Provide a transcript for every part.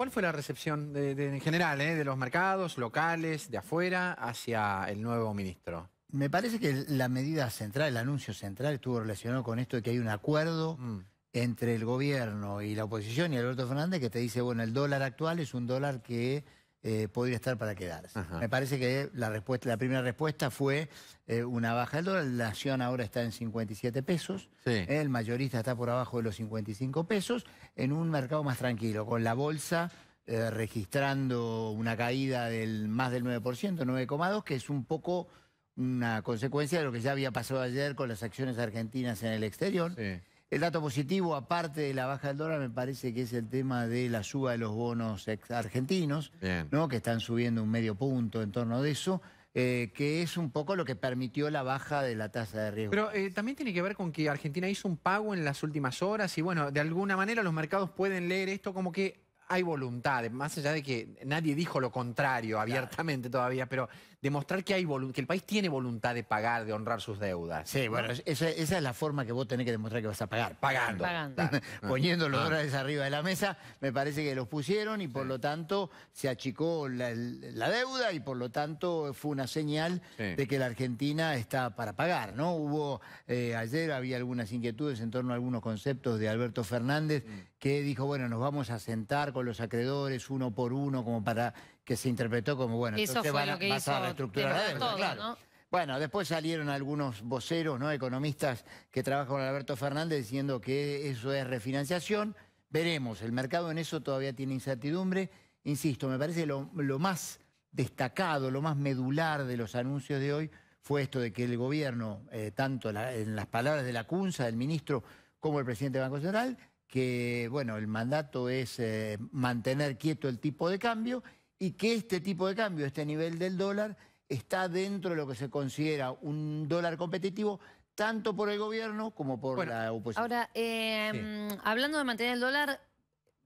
¿Cuál fue la recepción de, en general eh, de los mercados locales, de afuera, hacia el nuevo ministro? Me parece que la medida central, el anuncio central, estuvo relacionado con esto de que hay un acuerdo mm. entre el gobierno y la oposición y Alberto Fernández que te dice, bueno, el dólar actual es un dólar que eh, podría estar para quedarse. Me parece que la, respuesta, la primera respuesta fue eh, una baja del dólar. La acción ahora está en 57 pesos. el mayorista está por abajo de los 55 pesos en un mercado más tranquilo, con la bolsa eh, registrando una caída del más del 9%, 9,2, que es un poco una consecuencia de lo que ya había pasado ayer con las acciones argentinas en el exterior. Sí. El dato positivo, aparte de la baja del dólar, me parece que es el tema de la suba de los bonos argentinos, ¿no? que están subiendo un medio punto en torno de eso. Eh, que es un poco lo que permitió la baja de la tasa de riesgo. Pero eh, también tiene que ver con que Argentina hizo un pago en las últimas horas y bueno, de alguna manera los mercados pueden leer esto como que hay voluntad, más allá de que nadie dijo lo contrario abiertamente todavía, pero demostrar que hay el país tiene voluntad de pagar, de honrar sus deudas. Sí, bueno, esa, es la forma que vos tenés que demostrar que vas a pagar. Pagando. Poniendo los ah. dólares arriba de la mesa, me parece que los pusieron y por lo tanto se achicó la, deuda y por lo tanto fue una señal de que la Argentina está para pagar, ¿no? Hubo, eh, ayer había algunas inquietudes en torno a algunos conceptos de Alberto Fernández. Mm que dijo, bueno, nos vamos a sentar con los acreedores uno por uno, como para que se interpretó como, bueno, entonces van, vas a reestructurar la claro. Bueno, después salieron algunos voceros, ¿no? economistas que trabajan con Alberto Fernández diciendo que eso es refinanciación. Veremos, el mercado en eso todavía tiene incertidumbre. Insisto, me parece lo, lo más destacado, lo más medular de los anuncios de hoy fue esto de que el gobierno, eh, tanto en las palabras de la CUNSA, del ministro, como el presidente del Banco Central, que bueno, el mandato es eh, mantener quieto el tipo de cambio y que este tipo de cambio, este nivel del dólar, está dentro de lo que se considera un dólar competitivo, tanto por el gobierno como por la oposición. Ahora, em, hablando de mantener el dólar,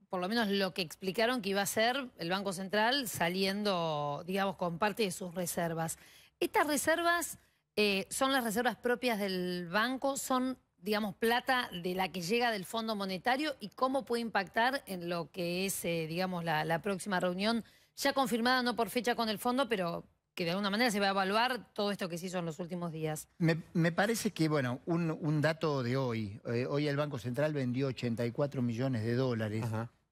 por lo menos lo que explicaron que iba a ser el Banco Central saliendo, digamos, con parte de sus reservas. ¿Estas reservas eh, son las reservas propias del banco? ¿Son digamos, plata de la que llega del Fondo Monetario y cómo puede impactar en lo que es, eh, digamos, la, próxima reunión, ya confirmada no por fecha con el Fondo, pero que de alguna manera se va a evaluar todo esto que se hizo en los últimos días. Me, parece que, bueno, un, dato de hoy, eh, hoy el Banco Central vendió 84 millones de dólares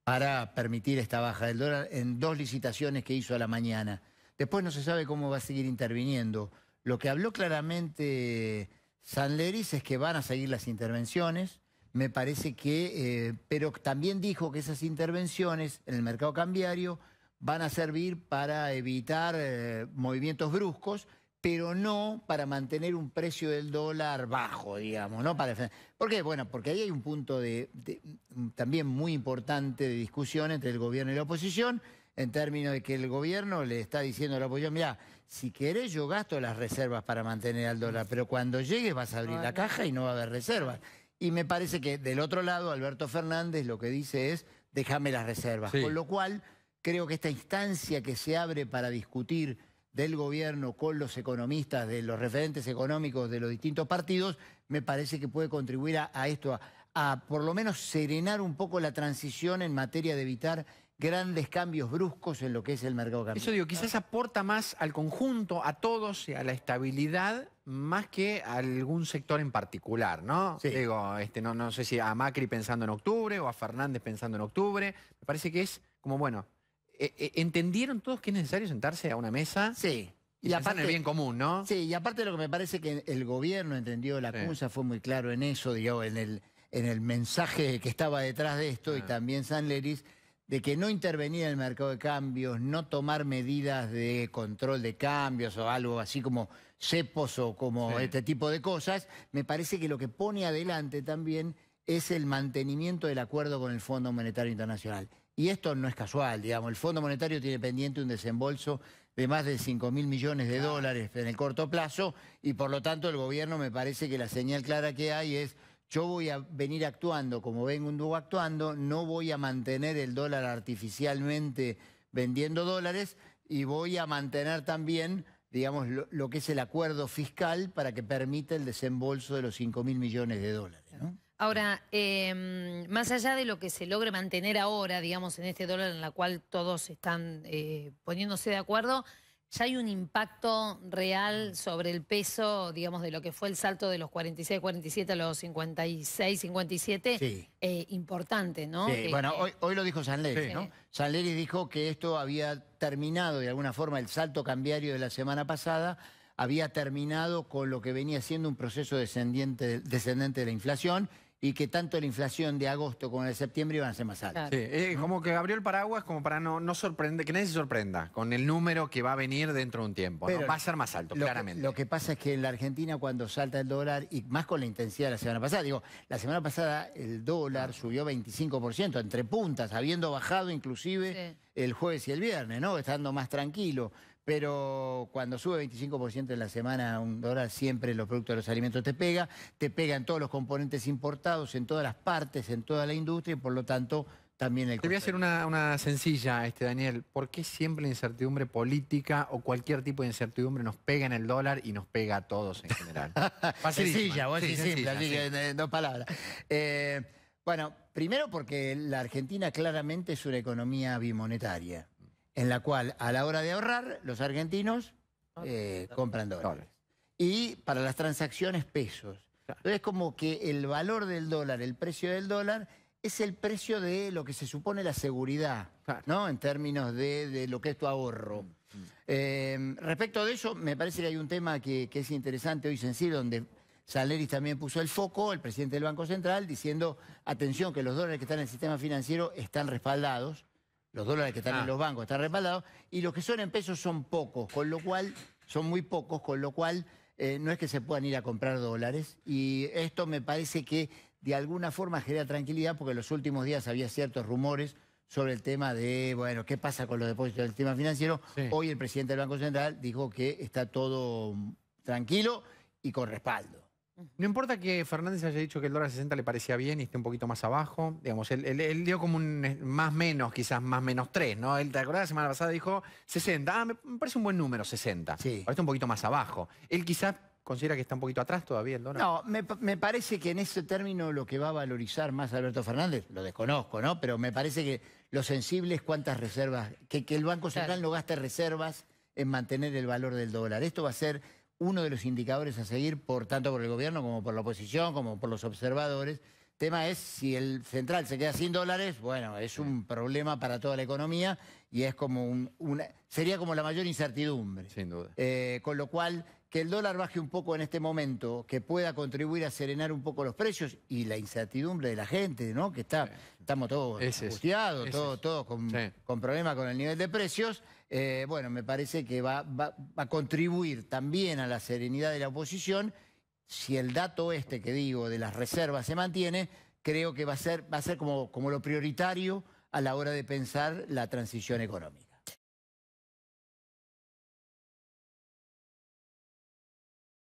para permitir esta baja del dólar en dos licitaciones que hizo a la mañana. Después no se sabe cómo va a seguir interviniendo. Lo que habló claramente... San Leris es que van a seguir las intervenciones, me parece que, eh, pero también dijo que esas intervenciones en el mercado cambiario van a servir para evitar eh, movimientos bruscos, pero no para mantener un precio del dólar bajo, digamos, ¿no? Para ¿Por qué? Bueno, porque ahí hay un punto de, también muy importante de discusión entre el gobierno y la oposición en términos de que el gobierno le está diciendo a la oposición, mira, si querés yo gasto las reservas para mantener al dólar, pero cuando llegues vas a abrir la caja y no va a haber reservas. Y me parece que del otro lado, Alberto Fernández lo que dice es, déjame las reservas. Con lo cual, creo que esta instancia que se abre para discutir del gobierno con los economistas, de los referentes económicos de los distintos partidos, me parece que puede contribuir a, esto, a por lo menos serenar un poco la transición en materia de evitar grandes cambios bruscos en lo que es el mercado cambiario. Eso digo, quizás aporta más al conjunto, a todos, a la estabilidad, más que a algún sector en particular, ¿no? Digo, este, no, no sé si a Macri pensando en octubre o a Fernández pensando en octubre. Me parece que es como, bueno, e, e, entendieron todos que es necesario sentarse a una mesa. Sí. Y, aparte, en el bien común, ¿no? Sí, y aparte de lo que me parece que el gobierno entendió, la cosa, fue muy claro en eso, digo, en el, en el mensaje que estaba detrás de esto, y ah. también San Leris, de que no intervenir en el mercado de cambios, no tomar medidas de control de cambios o algo así como cepos o como este tipo de cosas, me parece que lo que pone adelante también es el mantenimiento del acuerdo con el Fondo Monetario Internacional. Y esto no es casual, digamos, el Fondo Monetario tiene pendiente un desembolso de más de 5 mil millones de dólares en el corto plazo y por lo tanto el gobierno me parece que la señal clara que hay es yo voy a venir actuando como vengo actuando, no voy a mantener el dólar artificialmente vendiendo dólares y voy a mantener también, digamos, lo, que es el acuerdo fiscal para que permita el desembolso de los 5 mil millones de dólares. Ahora, em, más allá de lo que se logre mantener ahora, digamos, en este dólar en la cual todos están eh, poniéndose de acuerdo, ¿Ya hay un impacto real mm. sobre el peso, digamos, de lo que fue el salto de los 46, 47 a los 56, 57? Eh, importante, ¿no? Eh, bueno, eh, hoy, lo dijo San ¿no? Leris dijo que esto había terminado, de alguna forma, el salto cambiario de la semana pasada había terminado con lo que venía siendo un proceso descendiente, descendente de la inflación y que tanto la inflación de agosto como la de septiembre iban a ser más altas. es como que Gabriel el paraguas como para no, no sorprender, que nadie se sorprenda con el número que va a venir dentro de un tiempo. Va a ser más alto, claramente. lo que pasa es que en la Argentina cuando salta el dólar, y más con la intensidad de la semana pasada, digo, la semana pasada el dólar ah. subió 25%, entre puntas, habiendo bajado inclusive el jueves y el viernes, ¿no? Estando más tranquilo pero cuando sube 25% en la semana un dólar, siempre los productos de los alimentos te pega, te pegan todos los componentes importados, en todas las partes, en toda la industria, y por lo tanto también el... Te voy a hacer una, sencilla, este, Daniel. ¿Por qué siempre la incertidumbre política o cualquier tipo de incertidumbre nos pega en el dólar y nos pega a todos en general? sencilla, vos a simple, sencilla, en eh, dos palabras. Eh, bueno, primero porque la Argentina claramente es una economía bimonetaria en la cual a la hora de ahorrar los argentinos eh, compran dólares. Y para las transacciones pesos. Entonces como que el valor del dólar, el precio del dólar, es el precio de lo que se supone la seguridad, ¿no? En términos de, lo que es tu ahorro. Mm, mm. Em, respecto de eso, me parece que hay un tema que, es interesante hoy sencillo donde Saleris también puso el foco, el presidente del Banco Central, diciendo, atención, que los dólares que están en el sistema financiero están respaldados los dólares que están en ah. los bancos están respaldados, y los que son en pesos son pocos, con lo cual, son muy pocos, con lo cual eh, no es que se puedan ir a comprar dólares. Y esto me parece que de alguna forma genera tranquilidad, porque en los últimos días había ciertos rumores sobre el tema de, bueno, qué pasa con los depósitos del sistema financiero. Hoy el presidente del Banco Central dijo que está todo tranquilo y con respaldo. No importa que Fernández haya dicho que el dólar 60 le parecía bien y esté un poquito más abajo. Digamos, él, dio como un eh, más menos, quizás más menos 3, ¿no? Él, ¿Te acordás? La semana pasada dijo 60. Ah, me parece un buen número, 60. Sí. Ahora está un poquito más abajo. Él quizás considera que está un poquito atrás todavía el dólar. No, me, parece que en ese término lo que va a valorizar más Alberto Fernández, lo desconozco, ¿no? Pero me parece que lo sensible es cuántas reservas, que, el Banco Central no gaste reservas en mantener el valor del dólar. Esto va a ser uno de los indicadores a seguir, por tanto por el gobierno como por la oposición, como por los observadores. tema es si el central se queda sin dólares, bueno, es un problema para toda la economía y es como un, sería como la mayor incertidumbre. Sin duda. Eh, con lo cual que el dólar baje un poco en este momento, que pueda contribuir a serenar un poco los precios y la incertidumbre de la gente, ¿no? Que está, estamos todos angustiados, todos, con, con, problemas con el nivel de precios. Eh, bueno, me parece que va, a contribuir también a la serenidad de la oposición. Si el dato este que digo de las reservas se mantiene, creo que va a ser, va a ser como, como lo prioritario a la hora de pensar la transición económica.